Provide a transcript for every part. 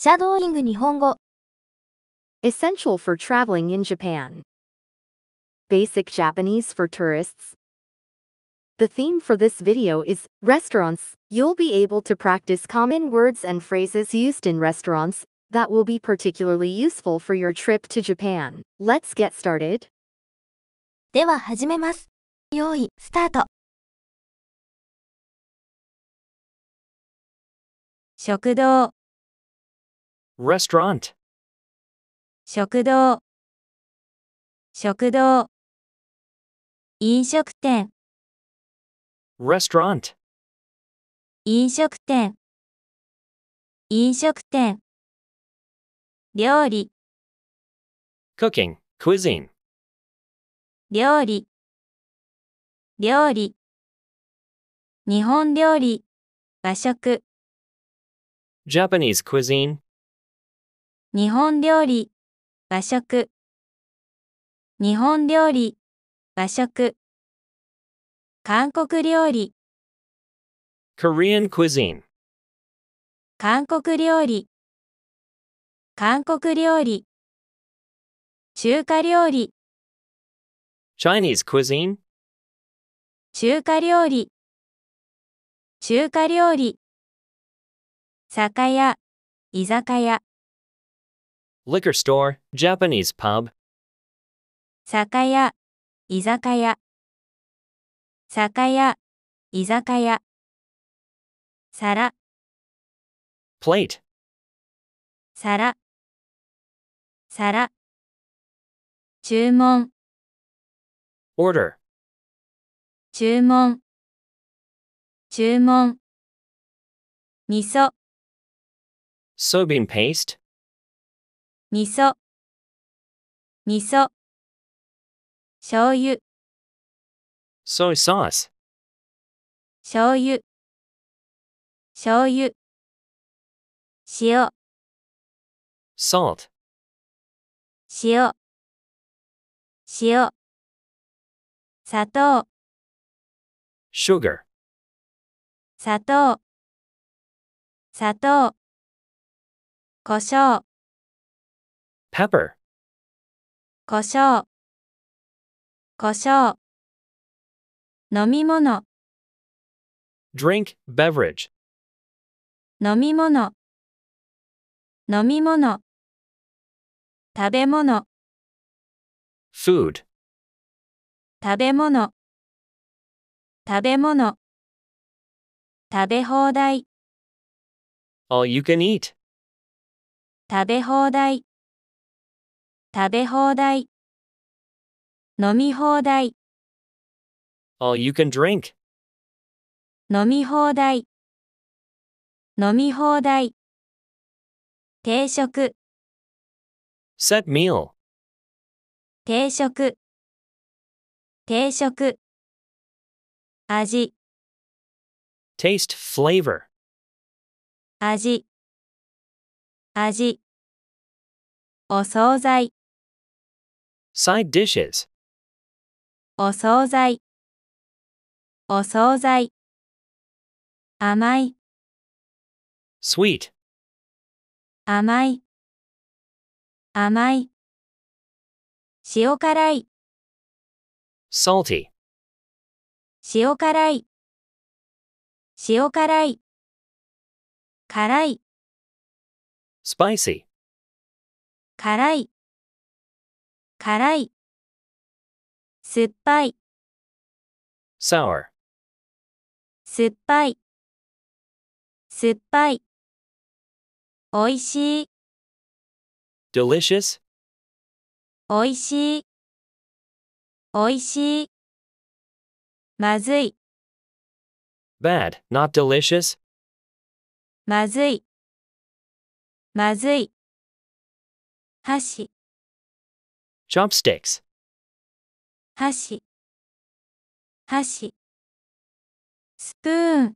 Shadowing 日本語 Essential for traveling in Japan. Basic Japanese for tourists. The theme for this video is restaurants. You'll be able to practice common words and phrases used in restaurants that will be particularly useful for your trip to Japan. Let's get started. では始めます。用意、スタート。食堂 restaurant 食堂食堂飲食店 restaurant 飲食店飲食店料理 cooking cuisine 料理料理日本料理和食 Japanese cuisine 日本料理、和食。日本料理、和食。韓国料理。Korean cuisine。韓国料理。韓国料理。中華料理。Chinese cuisine。中華料理。中華料理。酒屋、居酒屋。liquor store, Japanese pub. Plate. Order. 皿、皿。注文、order, 注文、注文。味噌、soybean paste, 味噌味噌醤油 soy sauce 醤油醤油塩 salt 塩塩砂糖 sugar 砂糖砂糖胡椒 pepper 胡椒胡椒飲み物 drink beverage 飲み物飲み物食べ物 food 食べ物食べ物食べ放題 all you can eat 食べ放題食べ放題飲み放題 All you can drink 飲み放題飲み放題定食 Set meal 定食定食味 Taste flavor 味味お惣菜 Side dishes. お惣菜お惣菜甘い Sweet. 甘い甘い塩辛い Salty. 塩辛い塩辛い辛い Spicy. 辛い辛い酸っぱい sour 酸っぱい酸っぱいおいしい delicious おいしいおいしいまずい bad not delicious まずいまずい箸 chopsticks 箸箸シプー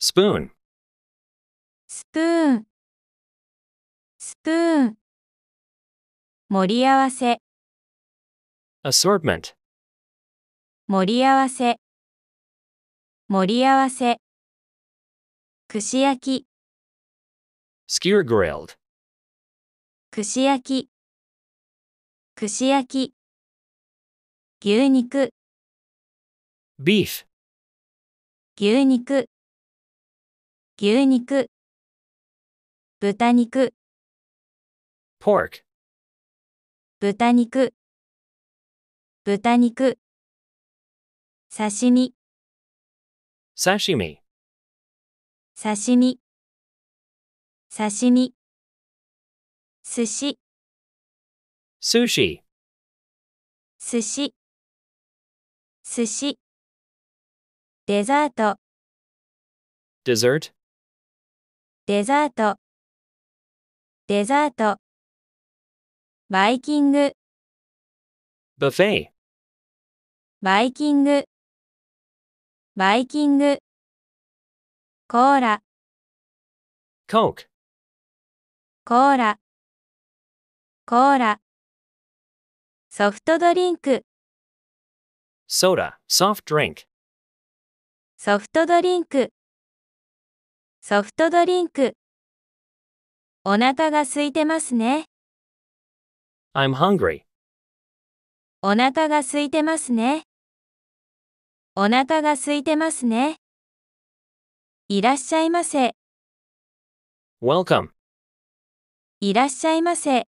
スプーンスプーンスプーン盛り合わせ a s s o r t m 盛り合わせ盛り合わせ串焼き skewer g r i 串焼き串焼き牛肉 beef 牛肉牛肉豚肉 pork 豚肉豚肉刺身刺身刺身刺身寿司 sushi 寿司寿司デザート dessert デザートデザートバイキング buffet バイキングバイキングコーラ coke コーラコーラソフトドリンク soda, soft d r ソフトドリンクソフトドリンクお腹が空いてますね I'm hungry, お腹が空いてますねお腹が空いてますねいらっしゃいませ welcome. いらっしゃいませ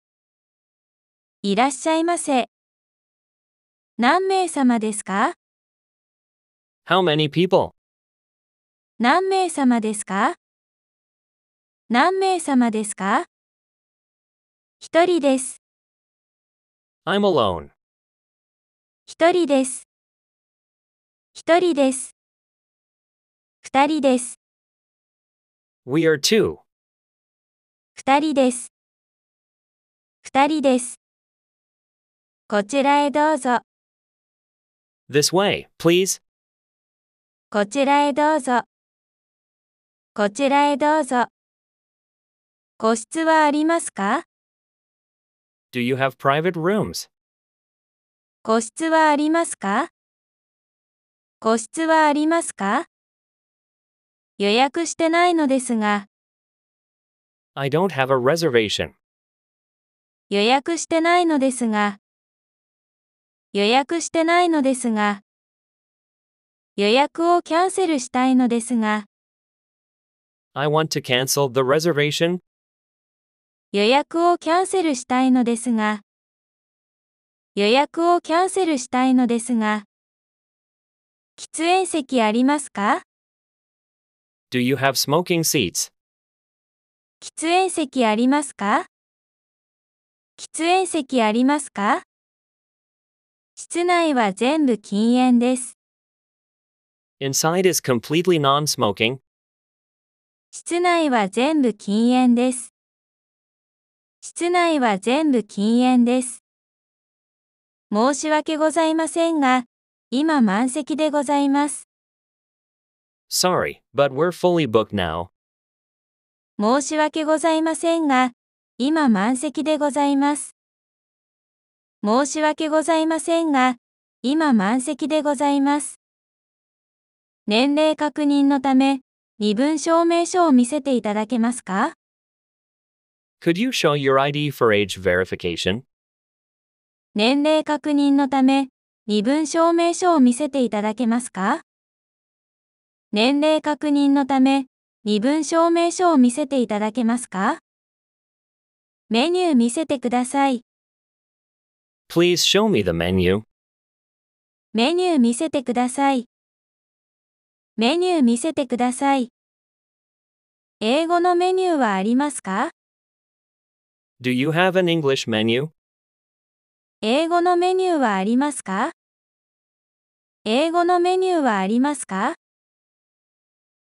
いらっしゃいませ何名様ですか ?How many people? 何名様ですか何名様ですか一人です。I'm alone. 一人です。一人です。二人です。We are two. 二人です。二人です。こちらへどうぞ。This way, please. こちらへどうぞ。こちらへどうぞ。個室はありますか Do you have private rooms? 個室はありますか個室はありますか予約してないのですが。I don't have a reservation. 予約してないのですが。予約してないのですが、予約をキャンセルしたいのですが、I want to cancel the reservation. 予約をキャンセルしたいのですが、予約をキャンセルしたいのですが、喫煙席ありますか Do you have smoking seats? 喫煙席ありますか喫煙席ありますか室内は全部禁煙です。Inside is completely non-smoking. 室内は全部禁煙です。室内は全部禁煙です。申し訳ございませんが、今満席でございます。Sorry, but we're fully booked now. 申し訳ございませんが、今満席でございます。申し訳ございませんが、今満席でございます。年齢確認のため、身分証明書を見せていただけますか Could you show your ID for age verification? 年齢確認のため、身分証明書を見せていただけますか年齢確認のため、身分証明書を見せていただけますかメニュー見せてください。Please show me the menu. メニュー見せてください。メニュー見せてください。英語のメニューはありますか Do you have an English menu? 英語のメニューはありますか英語のメニューはありますか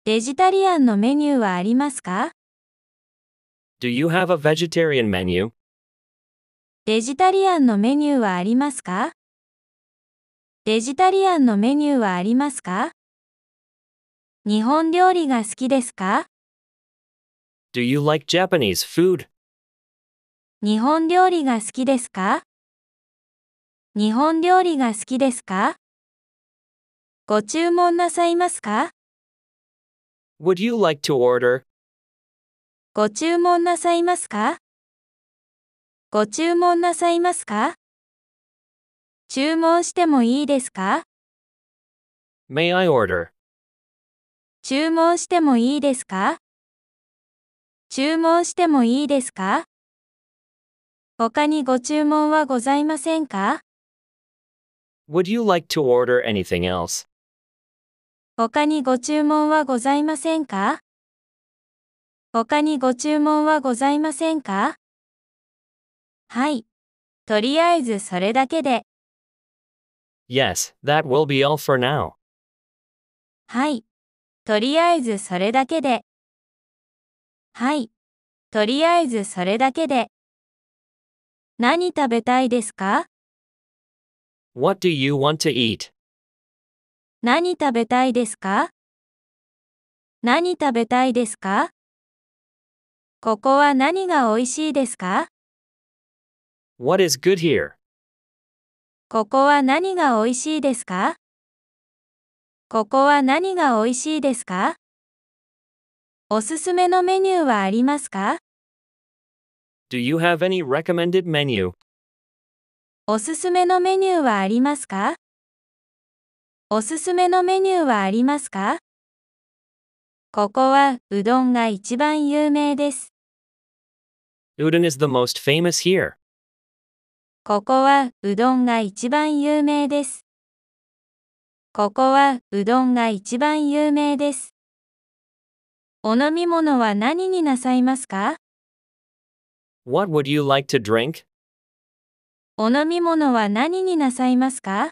ベジタリアンのメニューはありますか Do you have a vegetarian menu? デジタリアンのメニューはありますかデジタリアンのメニューはありますか日本料理が好きですか Do you like Japanese food? 日本料理が好きですか日本料理が好きですかご注文なさいますか Would you like to order? ご注文なさいますかご注文なさいますか注文してもいいですか May I order? 注文してもいいですか注文してもいいですか他にご注文はございませんか Would you like to order anything else? 他にご注文はございませんか他にご注文はございませんかはい。とりあえずそれだけで。Yes, that will be all for now. はい。とりあえずそれだけで。はい。とりあえずそれだけで。何食べたいですか ?What do you want to eat? 何食べたいですか何食べたいですかここは何が美味しいですか What is good here? ここは何が美味しいですかここは何が美味しいですかおすすめのメニューはありますか Do you have any recommended menu? おすすめのメニューはありますかおすすめのメニューはありますかここはうどんが一番有名です。うどん is the most famous here. ここはうどんが一番有名です。ここはうどんが一番有名です。お飲み物は何になさいますか ?What would you like to drink? お飲み物は何になさいますか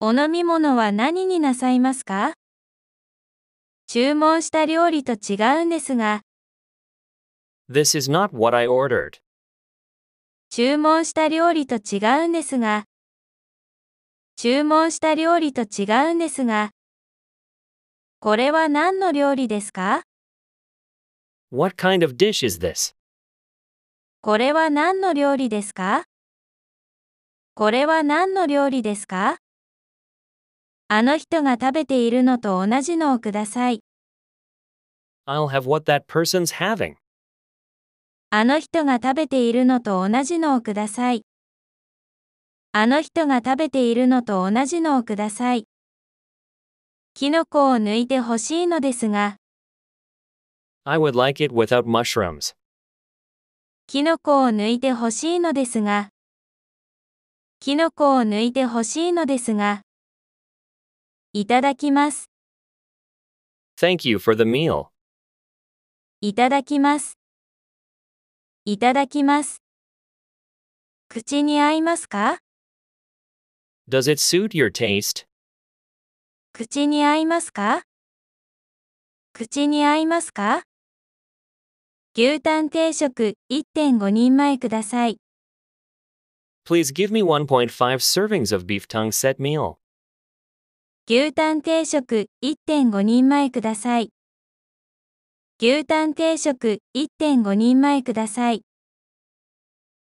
お飲み物は何になさいますか注文した料理と違うんですが。This is not what I ordered. 注文した料理と違うんですが、注文した料理と違うんですが、これは何の料理ですか ?What kind of dish is this? これは何の料理ですかこれは何の料理ですかあの人が食べているのと同じのをください。I'll have what that person's having. あの人が食べているのと同じのをください。あの人が食べているのと同じのをください。キノコを抜いてほしいのですが。I would like it without mushrooms. キノコを抜いてほしいのですが。キノコを抜いてほしいのですが。いただきます。Thank you for the meal. いただきます。いただきます。口に合いますか Does it suit your taste? 口に合いますか口に合いますか牛タン定食1.5人前ください。Please give me 1.5 servings of beef tongue set meal. 牛タン定食1.5人前ください。牛タン定食1.5人前ください。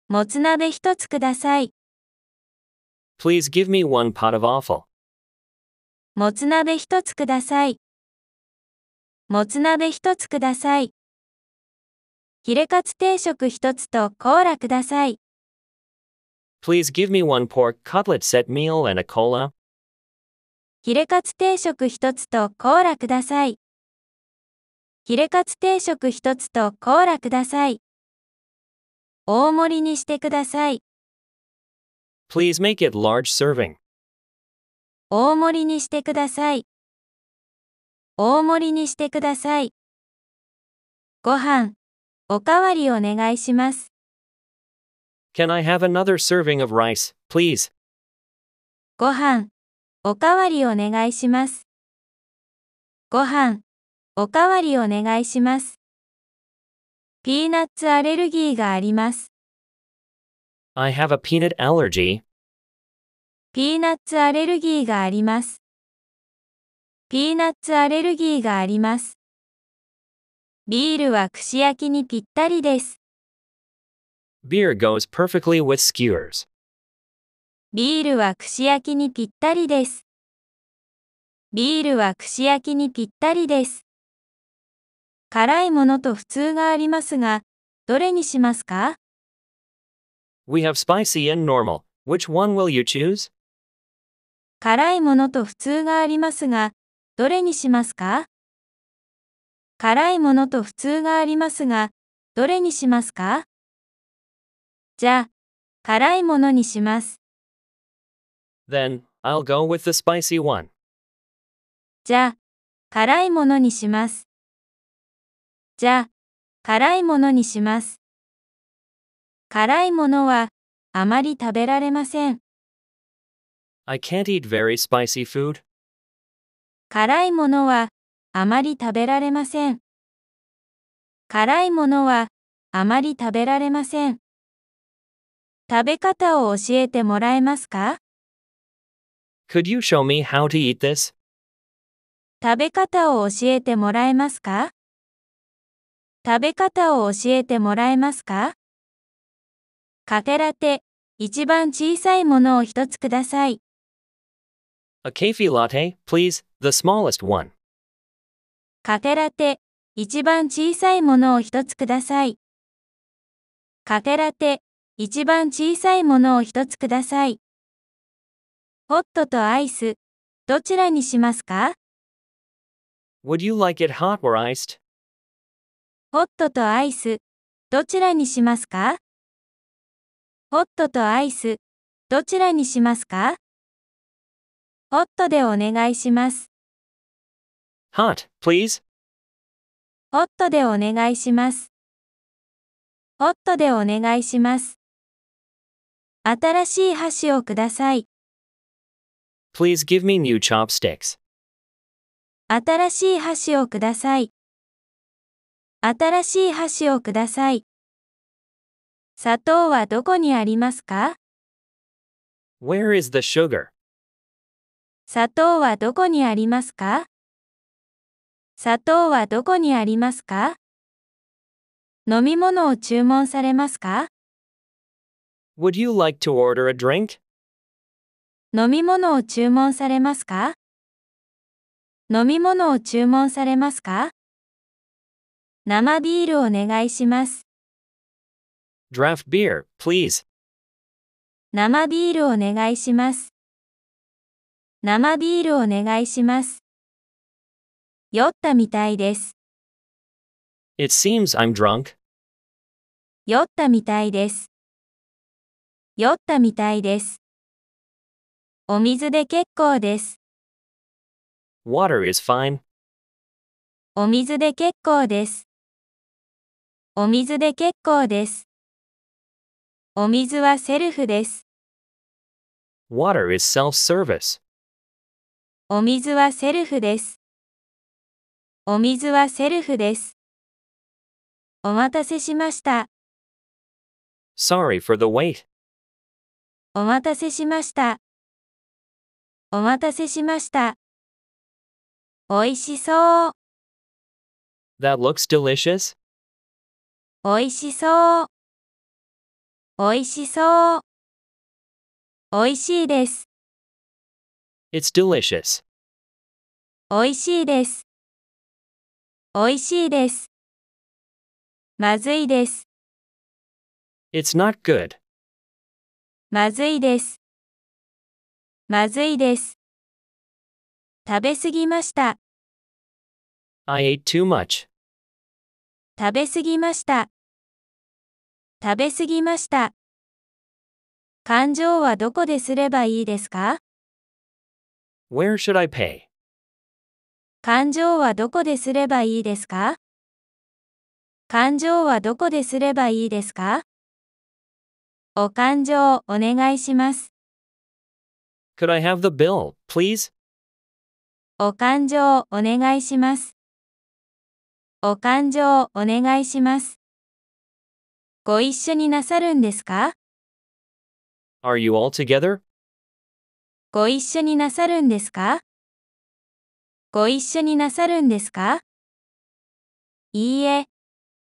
もつ鍋一つください。Please give me one pot of offal. もつ鍋一つください。もつ鍋一つください。ヒレカツ定食一つとコーラください。Please give me one pork cutlet set meal and a cola. ヒレカツ定食一つとコーラください。ヒレカツ定食一つとコーラください。大盛りにしてください。Please make it large serving. 大盛りにしてください。大盛りにしてください。ご飯、おかわりお願いします。Can I have another serving of rice, please? ご飯、おかわりお願いします。ご飯、おかわりお願いします。ピーナッツアレルギーがあります。I have a peanut allergy. ピーナッツアレルギーがあります。ピーナッツアレルギーがあります。ビールは串焼きにぴったりです。Beer goes perfectly with skewers. ビールは串焼きにぴったりです。ビールは串焼きにぴったりです。辛いものと普通がありますが、どれにしますか ?We have spicy and normal. Which one will you choose? 辛いものと普通がありますが、どれにしますか辛いものと普通がありますが、どれにしますかじゃあ、辛いものにします。Then, I'll go with the spicy one. じゃあ、辛いものにします。じゃあ、辛いものにします。辛いものはあまり食べられません。I can't eat very spicy food. 辛いものはあまり食べられません。辛いものはあまり食べられません。食べ方を教えてもらえますか Could you show me how to eat this? 食べ方を教えてもらえますか食べ方を教えてもらえますかカフェラテ、一番小さいものを一つください。A cafe latte, please, the smallest one. カフェラテ、一番小さいものを一つください。カフェラテ、一番小さいものを一つください。ホットとアイス、どちらにしますか Would you like it hot or iced? ホットとアイス、どちらにしますかホットとアイス、どちらにしますかホットでお願いします。Hot, please. ホットでお願いします。ホットでお願いします。新しい箸をください。Please give me new chopsticks. 新しい箸をください。新しい箸をください。砂糖はどこにありますか ?Where is the sugar? 砂糖はどこにありますか砂糖はどこにありますか飲み物を注文されますか ?Would you like to order a drink? 飲み物を注文されますか飲み物を注文されますか生ビールお願いします。Draft beer, please. 生ビールお願いします。生ビールお願いします。酔ったみたいです。It seems I'm drunk. 酔ったみたいです。酔ったみたいです。お水で結構です。Water is fine. お水で結構です。お水で結構です。お水はセルフです。Water is self-service. お水はセルフです。お水はセルフです。お待たせしました。Sorry for the wait. お待たせしました。お待たせしました。おいしそう。That looks delicious. おいしそう。おいしそう。おいしいです。It's delicious. おいしいです。おいしいです。まずいです。It's not good. まずいです。まずいです。食べすぎました。I ate too much. 食べすぎました。食べ過ぎました。感情はどこですればいいですか Where should I pay? 感情はどこですればいいですか感情はどこですればいいですかお勘定お願いします。Could I have the bill, please? お勘定お願いします。お勘定お願いします。ご一緒になさるんですか ?Are you all together? ご一緒になさるんですかご一緒になさるんですかいいえ、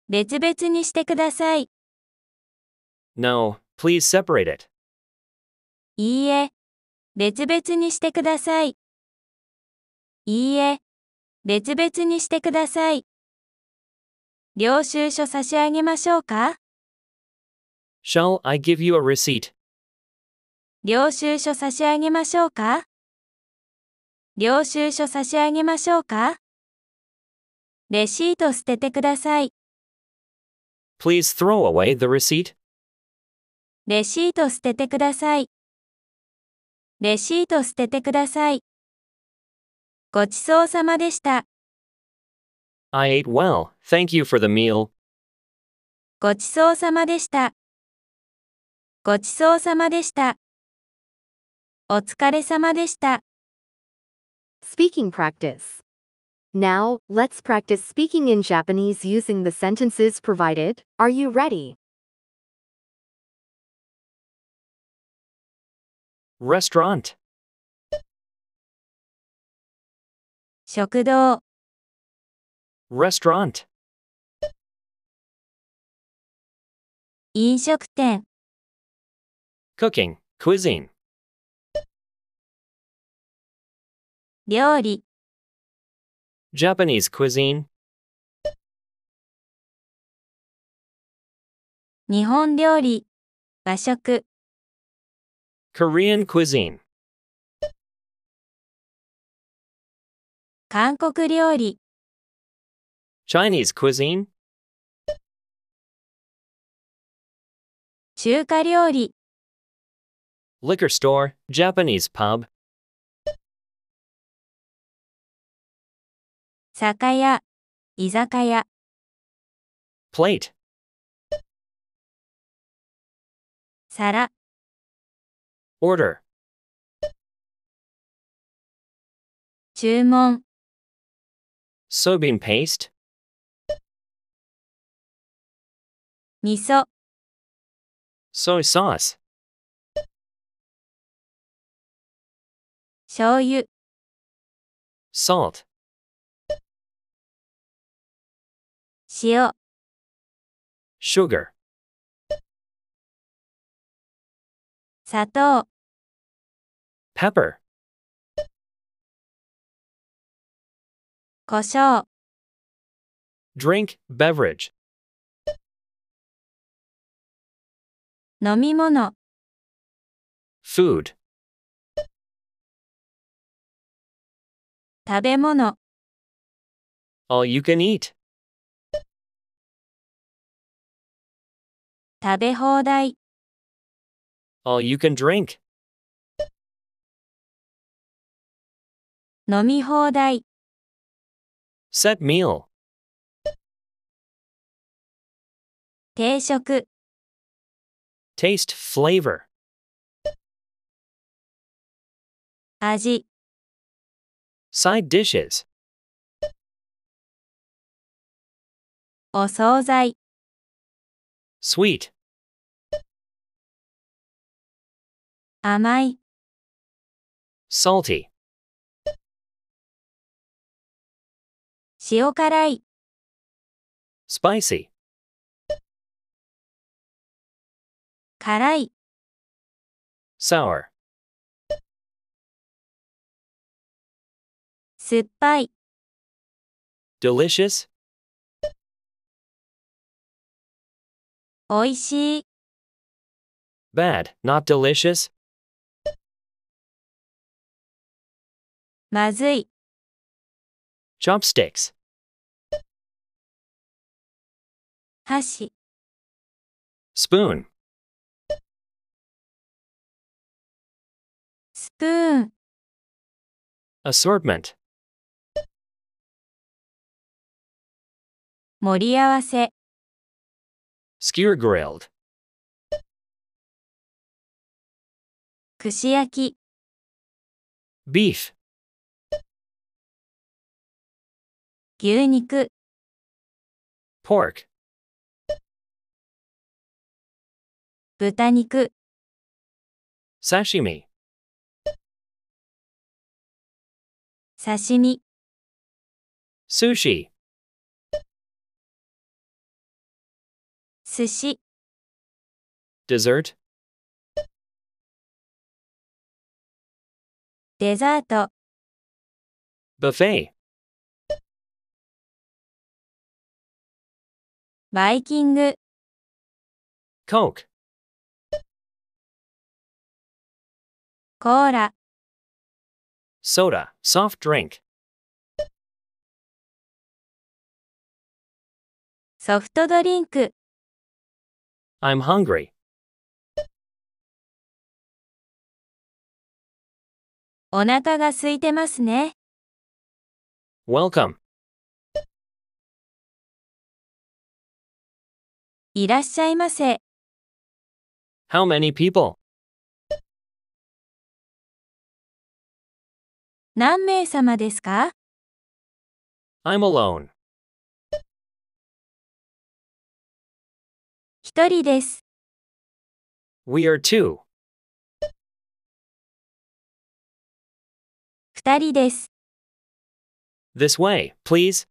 別々にしてください。No, please separate it. いいえ、別々にしてください。いいえ、別々にしてください。領収書差し上げましょうか Shall I give you a receipt? 領収書差し上げましょうか領収書差し上げましょうかレシート捨ててください。Please throw away the receipt. レシート捨ててください。レシート捨ててください。ごちそうさまでした。I ate well. Thank you for the meal. ごちそうさまでした。ごちそうさまでした。お疲れさまでした。Speaking practice. Now, let's practice speaking in Japanese using the sentences provided. Are you ready? Restaurant. 食堂 Restaurant. 飲食店 cooking, cuisine. 料理 Japanese cuisine, 日本料理和食 Korean cuisine, 韓国料理 Chinese cuisine, 中華料理 liquor store, Japanese pub. Sakaya, Plate. Sara. 酒屋、居酒屋。plate, 皿、order, Soybean paste, Soy sauce, 醤油 salt 塩 sugar 砂糖 pepper 胡椒 drink beverage 飲み物 food 食べ物 All you can eat 食べ放題 All you can drink 飲み放題 Set meal 定食 Taste flavor 味 Side dishes. お惣菜 Sweet. 甘い Salty. 塩辛い Spicy. 辛い Sour. 酸っぱい delicious, おいしい bad, not delicious, まずい chopsticks, 箸 spoon, Spoon. assortment, 盛り合わせ skewgrilled 串焼き beef 牛肉 pork 豚肉 sashimi 刺身 sushi 寿司 dessert デザート buffet バイキング coke コーラ soda soft drink ソフトドリンク I'm hungry. お腹が空いてますね。Welcome. いらっしゃいませ。How many people? 何名様ですか I'm alone. 一人です。We are two. 二人です。This way, please.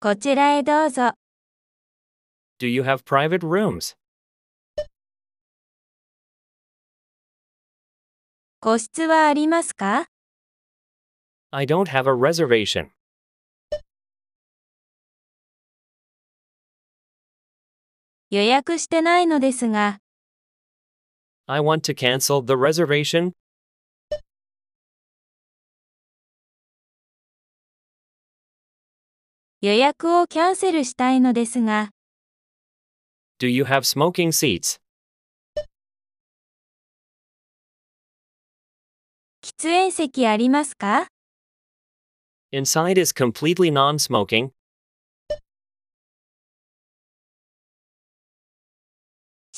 こちらへどうぞ。Do you have private rooms? 個室はありますか ?I don't have a reservation. 予約してないのですが。I want to cancel the reservation. 予約をキャンセルしたいのですが。Do you have smoking seats? 喫煙席ありますか Inside is completely non smoking.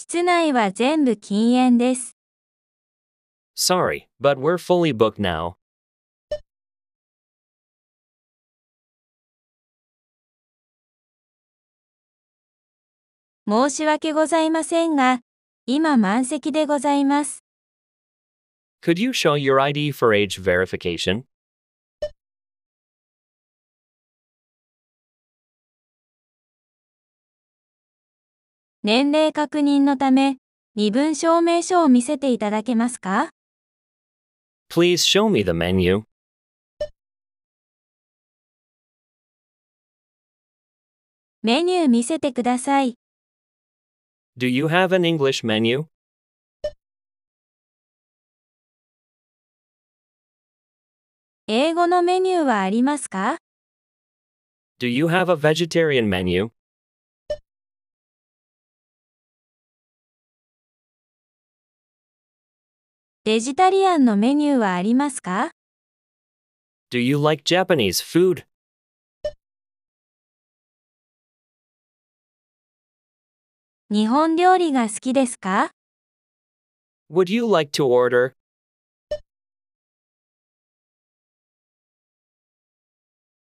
室内は全部禁煙です。Sorry, but we're fully booked now. 申し訳ございませんが、今満席でございます。Could you show your ID for age verification? 年齢確認のため、身分証明書を見せていただけますか Please show me the menu. メニュー見せてください。Do you have an English menu? 英語のメニューはありますか Do you have a vegetarian menu? ベジタリアンのメニューはありますか Do you like Japanese food? 日本料理が好きですか Would you like to order?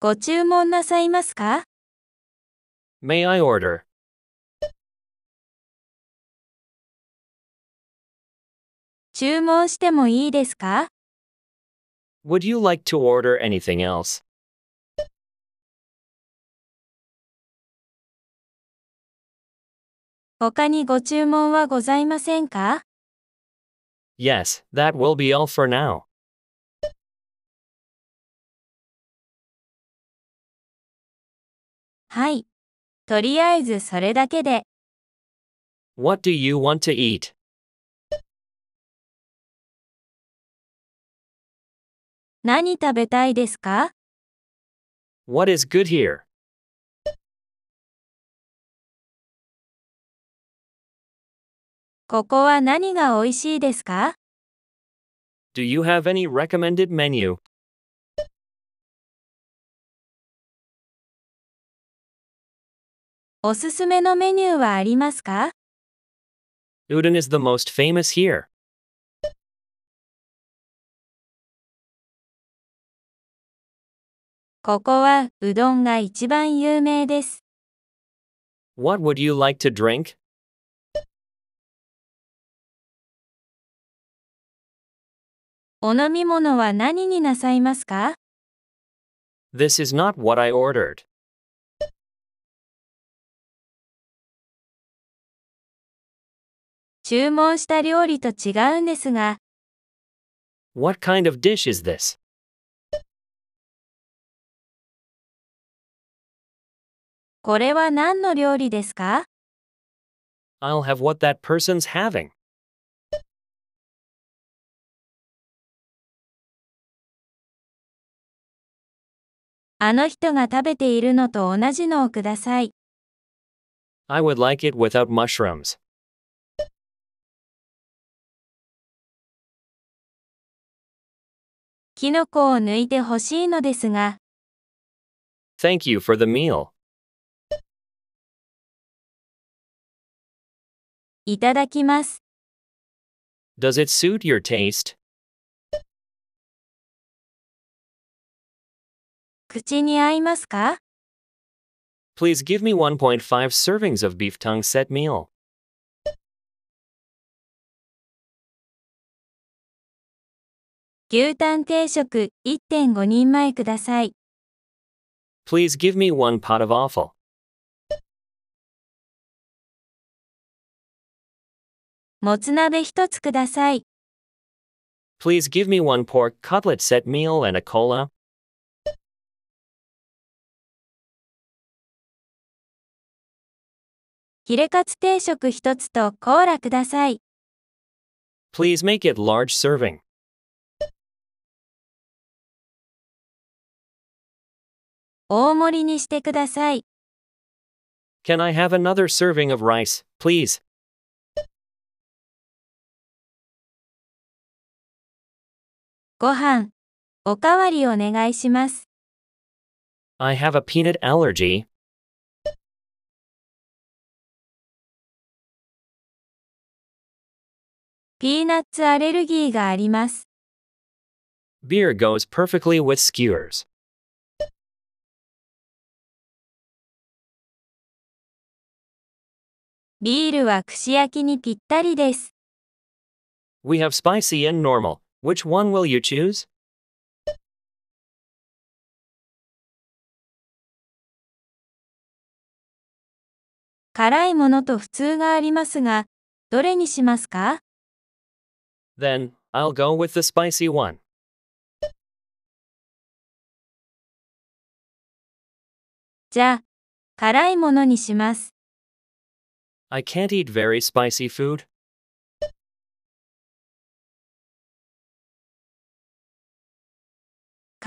ご注文なさいますか May I order? 注文してもいいですか Would you like to order anything else? 他にご注文はございませんか Yes, that will be all for now. はい。とりあえずそれだけで。What do you want to eat? 何食べたいですか ?What is good here? ここは何が美味しいですか ?Do you have any recommended menu? おすすめのメニューはありますか ?Udon is the most famous here. ここはうどんが一番有名です。What would you like to drink? お飲み物は何になさいますか ?This is not what I ordered. 注文した料理と違うんですが。What kind of dish is this? これは何の料理ですか I'll have what that person's having. あの人が食べているのと同じのをください。I would like it without mushrooms. キノコを抜いてほしいのですが。Thank you for the meal. いただきます。Does it suit your taste? 口に合いますか Please give me 1.5 servings of beef tongue set meal. 牛タン定食1.5人前ください。Please give me one pot of offal. もつ鍋一つください。Please give me one pork cutlet set meal and a cola. ヒレカツ定食一つとコーラください。Please make it large serving. Can I have another serving of rice, please? ご飯、おかわりお願いします。I have a peanut allergy. ピーナッツアレルギーがあります。Beer goes perfectly with skewers. ビールは串焼きにぴったりです。We have spicy and normal. Which one will you choose? Then, I'll go with the spicy one. じゃあ、辛いものにします。I can't eat very spicy food.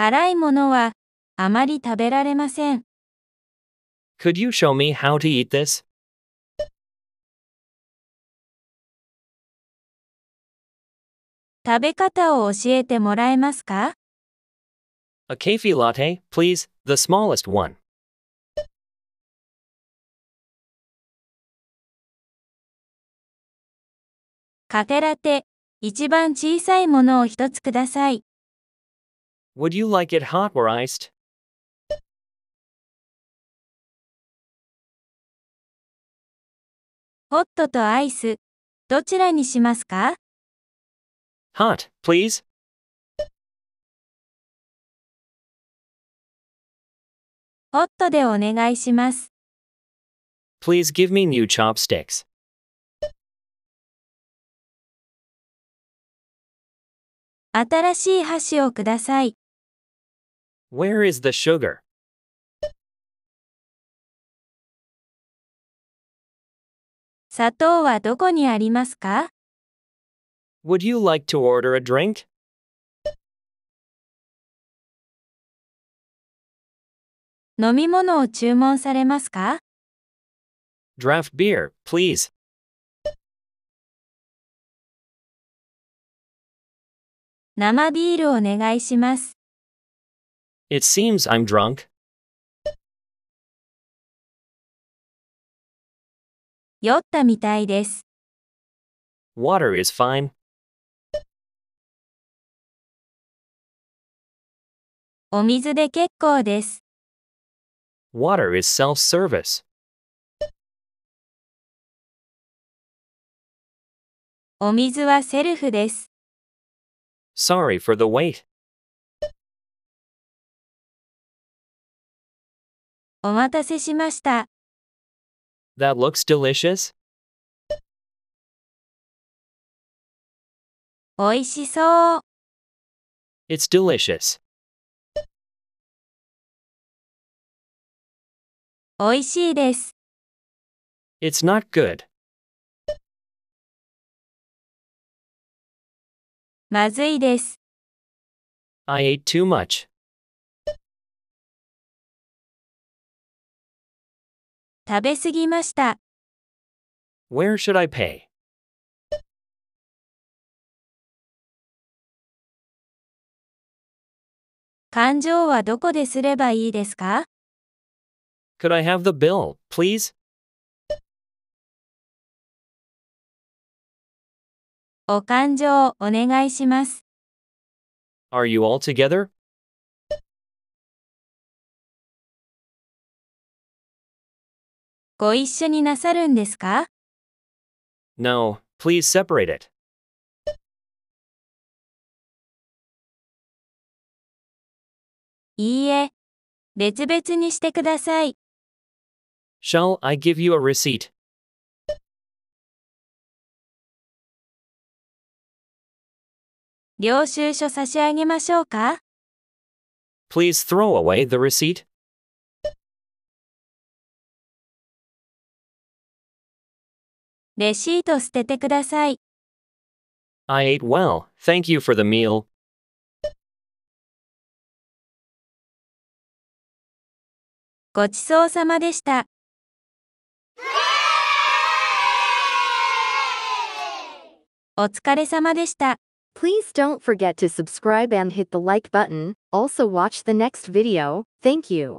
辛いものはあまり食べられません。Could you show me how to eat this? 食べ方を教えてもらえますか ?A cafe latte, please, the smallest one. カフェラテ、一番小さいものを一つください。Would you like it hot or iced? Hot とアイス、どちらにしますか ?Hot, please. ホットでお願いします。Please give me new chopsticks. 新しい箸をください。Where is the sugar? Would you like to order a drink? 飲み物を注文されますか ?Draft beer, please. 生ビールお願いします。It seems I'm drunk. Water is fine. お水で結構です。Water is self-service. お水はセルフです。Sorry for the wait. お待たせしました。That looks delicious. おいしそう。It's delicious. おいしいです。It's not good. まずいです。I ate too much. 食べ過ぎました。Where should I pay? 感情はどこですればいいですか Could I have the bill, please? お勘定お願いします。Are you all together? ご一緒になさるんですか ?No, please separate it. いいえ、別々にしてください。Shall I give you a receipt? 領収書差し上げましょうか Please throw away the receipt. レシート捨ててください。I ate well. Thank you for the meal. ごちそうさまでした。お疲れ様でした。Please don't forget to subscribe and hit the like button. Also watch the next video. Thank you.